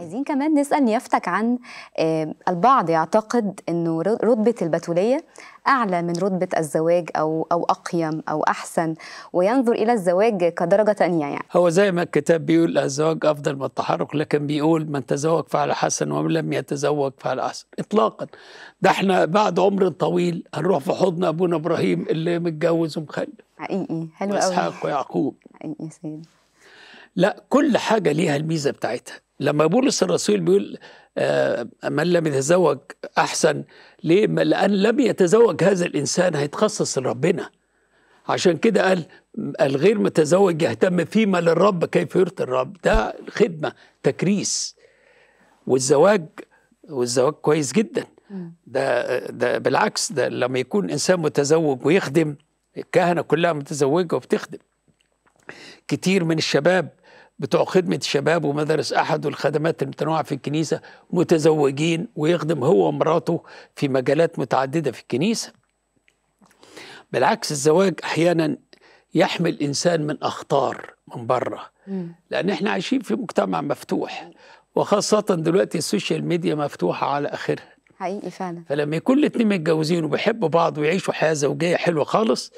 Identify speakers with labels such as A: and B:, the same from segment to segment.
A: عايزين كمان نسأل نيافتك عن البعض يعتقد أنه رتبة البتولية أعلى من رتبة الزواج أو أو أقيم أو أحسن وينظر إلى الزواج كدرجة تانية يعني
B: هو زي ما الكتاب بيقول الزواج أفضل من التحرك لكن بيقول من تزوج فعل حسن ومن لم يتزوج فعل أحسن إطلاقا ده احنا بعد عمر طويل هنروح في حضن أبونا إبراهيم اللي متجوز ومخلف حقيقي حلو قوي وإسحاق ويعقوب حقيقي سيدي لا كل حاجة ليها الميزة بتاعتها لما بولس الرسول بيقول آه، من لم يتزوج أحسن ليه لأن لم يتزوج هذا الإنسان هيتخصص لربنا عشان كده قال الغير متزوج يهتم فيما للرب كيف يرضي الرب ده خدمة تكريس والزواج والزواج كويس جدا ده ده بالعكس ده لما يكون انسان متزوج ويخدم الكهنه كلها متزوجه وبتخدم كتير من الشباب بتوع خدمة الشباب ومدارس أحد الخدمات المتنوعة في الكنيسة متزوجين ويخدم هو ومراته في مجالات متعددة في الكنيسة بالعكس الزواج أحيانا يحمل الإنسان من أخطار من بره لأن احنا عايشين في مجتمع مفتوح وخاصة دلوقتي السوشيال ميديا مفتوحة على آخرها
A: حقيقي فعلا
B: فلما يكون الاتنين متجوزين وبيحبوا بعض ويعيشوا حياة زوجية حلوة خالص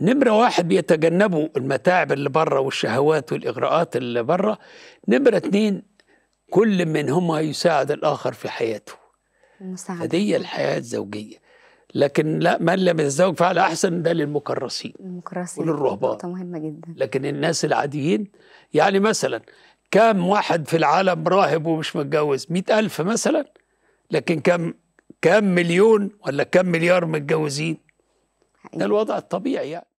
B: نمرة واحد بيتجنبوا المتاعب اللي بره والشهوات والإغراءات اللي بره نمرة اتنين كل منهما يساعد الآخر في حياته
A: هذه هدية الحياة
B: الزوجية لكن لا من لم يتزوج فعل أحسن ده للمكرسين المكرسين وللرهبان مهمة جدا لكن الناس العاديين يعني مثلا كم واحد في العالم راهب ومش متجوز مئة ألف مثلا لكن كم كم مليون ولا كم مليار متجوزين الوضع الطبيعي يعني